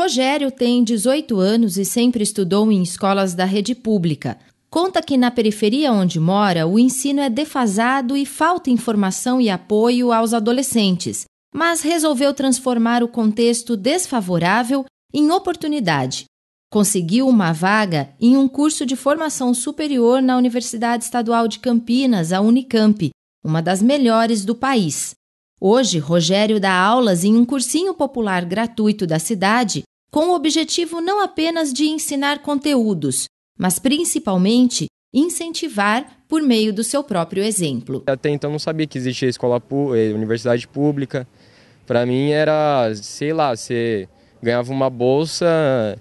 Rogério tem 18 anos e sempre estudou em escolas da rede pública. Conta que na periferia onde mora, o ensino é defasado e falta informação e apoio aos adolescentes, mas resolveu transformar o contexto desfavorável em oportunidade. Conseguiu uma vaga em um curso de formação superior na Universidade Estadual de Campinas, a Unicamp, uma das melhores do país. Hoje, Rogério dá aulas em um cursinho popular gratuito da cidade com o objetivo não apenas de ensinar conteúdos, mas principalmente incentivar por meio do seu próprio exemplo. Até então não sabia que existia escola eh, universidade pública. Para mim era, sei lá, você ganhava uma bolsa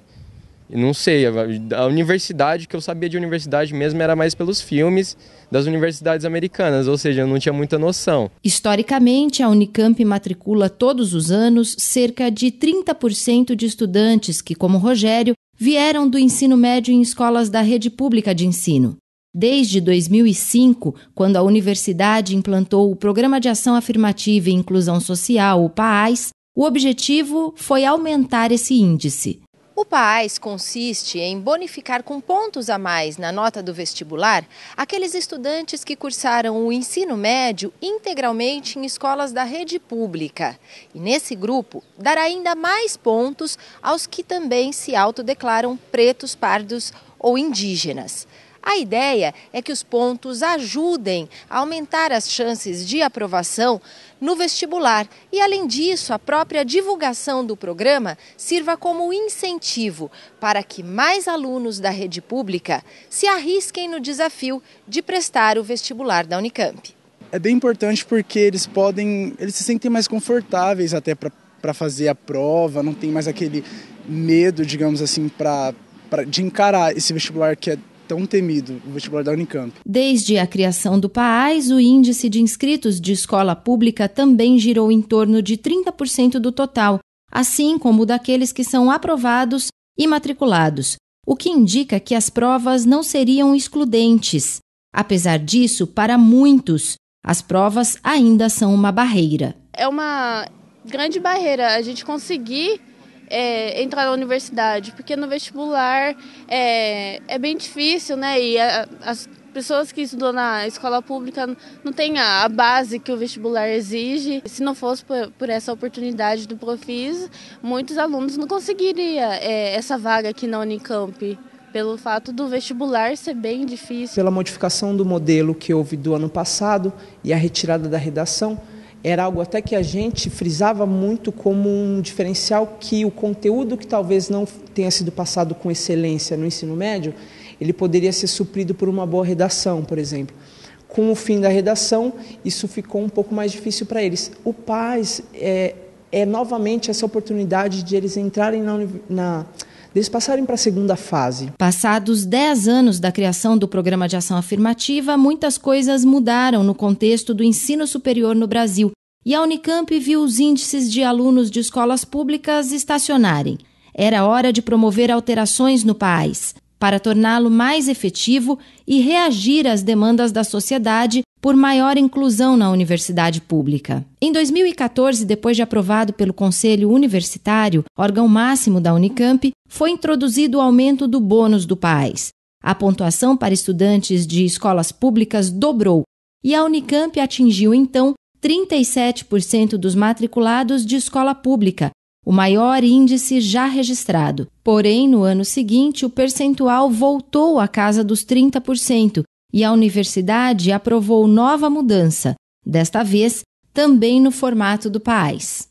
não sei, a, universidade que eu sabia de universidade mesmo era mais pelos filmes das universidades americanas, ou seja, eu não tinha muita noção. Historicamente, a Unicamp matricula todos os anos cerca de 30% de estudantes que, como Rogério, vieram do ensino médio em escolas da rede pública de ensino. Desde 2005, quando a universidade implantou o Programa de Ação Afirmativa e Inclusão Social, o PAAS, o objetivo foi aumentar esse índice. O PAIS consiste em bonificar com pontos a mais na nota do vestibular aqueles estudantes que cursaram o ensino médio integralmente em escolas da rede pública. E nesse grupo, dar ainda mais pontos aos que também se autodeclaram pretos, pardos ou indígenas. A ideia é que os pontos ajudem a aumentar as chances de aprovação no vestibular e, além disso, a própria divulgação do programa sirva como incentivo para que mais alunos da rede pública se arrisquem no desafio de prestar o vestibular da Unicamp. É bem importante porque eles podem, eles se sentem mais confortáveis até para fazer a prova, não tem mais aquele medo, digamos assim, para de encarar esse vestibular que é tão temido, o vestibular da Unicamp. Desde a criação do PAAS, o índice de inscritos de escola pública também girou em torno de 30% do total, assim como daqueles que são aprovados e matriculados, o que indica que as provas não seriam excludentes. Apesar disso, para muitos, as provas ainda são uma barreira. É uma grande barreira a gente conseguir é, entrar na universidade, porque no vestibular é, é bem difícil, né? E a, as pessoas que estudam na escola pública não têm a, a base que o vestibular exige. Se não fosse por, por essa oportunidade do Profis, muitos alunos não conseguiriam é, essa vaga aqui na Unicamp pelo fato do vestibular ser bem difícil. Pela modificação do modelo que houve do ano passado e a retirada da redação, era algo até que a gente frisava muito como um diferencial que o conteúdo que talvez não tenha sido passado com excelência no ensino médio, ele poderia ser suprido por uma boa redação, por exemplo. Com o fim da redação, isso ficou um pouco mais difícil para eles. O PAS é, é novamente essa oportunidade de eles entrarem na, na deles passarem para a segunda fase. Passados 10 anos da criação do Programa de Ação Afirmativa, muitas coisas mudaram no contexto do ensino superior no Brasil. E a Unicamp viu os índices de alunos de escolas públicas estacionarem. Era hora de promover alterações no país para torná-lo mais efetivo e reagir às demandas da sociedade por maior inclusão na universidade pública. Em 2014, depois de aprovado pelo Conselho Universitário, órgão máximo da Unicamp, foi introduzido o aumento do bônus do país. A pontuação para estudantes de escolas públicas dobrou e a Unicamp atingiu então 37% dos matriculados de escola pública, o maior índice já registrado. Porém, no ano seguinte, o percentual voltou à casa dos 30% e a universidade aprovou nova mudança, desta vez também no formato do PAIS.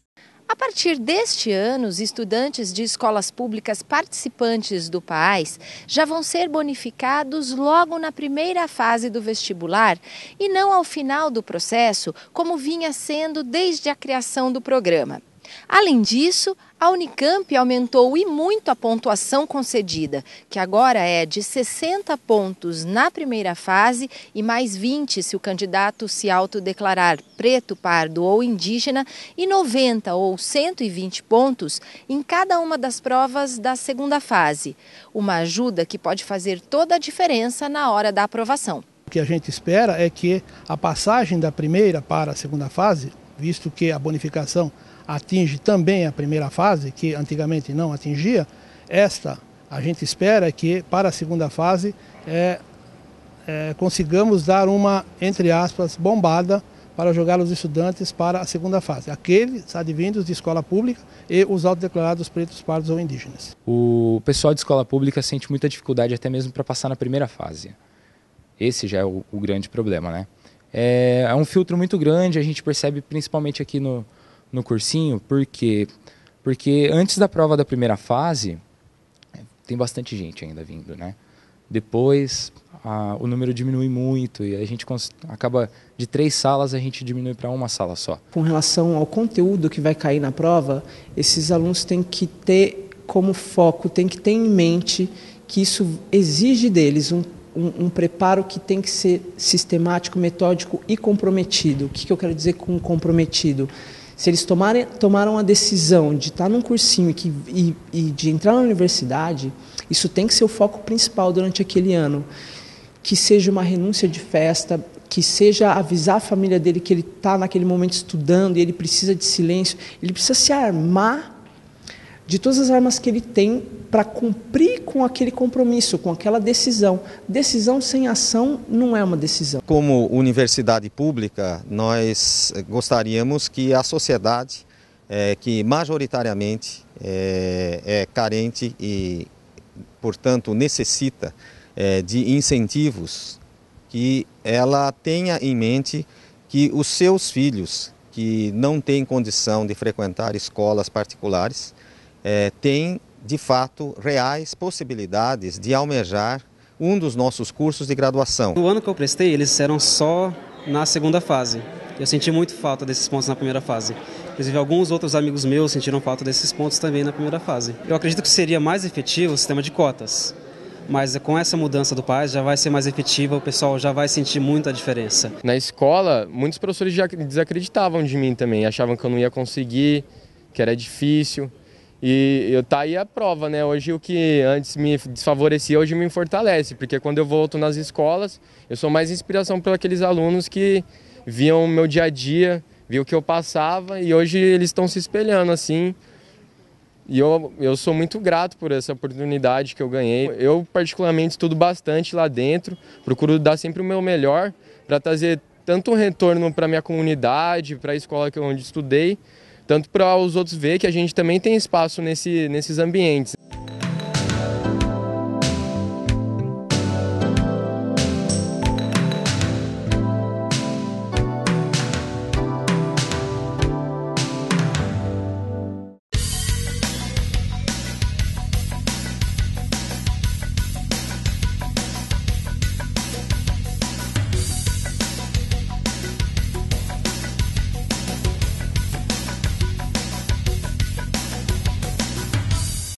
A partir deste ano, os estudantes de escolas públicas participantes do PAIS já vão ser bonificados logo na primeira fase do vestibular e não ao final do processo, como vinha sendo desde a criação do programa. Além disso, a Unicamp aumentou e muito a pontuação concedida, que agora é de 60 pontos na primeira fase e mais 20 se o candidato se autodeclarar preto, pardo ou indígena, e 90 ou 120 pontos em cada uma das provas da segunda fase. Uma ajuda que pode fazer toda a diferença na hora da aprovação. O que a gente espera é que a passagem da primeira para a segunda fase, visto que a bonificação atinge também a primeira fase, que antigamente não atingia, esta a gente espera que para a segunda fase é, é, consigamos dar uma, entre aspas, bombada para jogar os estudantes para a segunda fase, aqueles advindos de escola pública e os autodeclarados pretos, pardos ou indígenas. O pessoal de escola pública sente muita dificuldade até mesmo para passar na primeira fase. Esse já é o, o grande problema, né? É, é um filtro muito grande, a gente percebe principalmente aqui no, no cursinho, por quê? Porque antes da prova da primeira fase, tem bastante gente ainda vindo, né? Depois a, o número diminui muito e a gente acaba de três salas a gente diminui para uma sala só. Com relação ao conteúdo que vai cair na prova, esses alunos têm que ter como foco, têm que ter em mente que isso exige deles um um, um, preparo que tem que ser sistemático, metódico e comprometido. O que, que eu quero dizer com comprometido? se eles tomarem, tomaram a decisão de estar num cursinho e, que, e, e de entrar na universidade, isso tem que ser o foco principal durante aquele ano. Que seja uma renúncia de festa, que seja avisar a família dele que ele está naquele momento estudando e ele precisa de silêncio, ele precisa se armar de todas as armas que ele tem para cumprir com aquele compromisso, com aquela decisão. Decisão sem ação não é uma decisão. Como universidade pública, nós eh, gostaríamos que a sociedade, é, que majoritariamente é, é carente e, portanto, necessita é, de incentivos, que ela tenha em mente que os seus filhos que não têm condição de frequentar escolas particulares, é, tem, de fato, reais possibilidades de almejar um dos nossos cursos de graduação. No ano que eu prestei, eles eram só na segunda fase. Eu senti muito falta desses pontos na primeira fase. Inclusive, alguns outros amigos meus sentiram falta desses pontos também na primeira fase. Eu acredito que seria mais efetivo o sistema de cotas. Mas com essa mudança do PAS já vai ser mais efetiva, o pessoal já vai sentir muita diferença. Na escola, muitos professores já desacreditavam de mim também, achavam que eu não ia conseguir, que era difícil. E eu tá aí a prova, né? Hoje o que antes me desfavorecia, hoje me fortalece, porque quando eu volto nas escolas, eu sou mais inspiração para aqueles alunos que viam o meu dia a dia, viam o que eu passava e hoje eles estão se espelhando assim. E eu, eu sou muito grato por essa oportunidade que eu ganhei. Eu, particularmente, estudo bastante lá dentro, procuro dar sempre o meu melhor para trazer tanto um retorno para minha comunidade, para a escola que onde estudei, tanto para os outros ver que a gente também tem espaço nesse, nesses ambientes.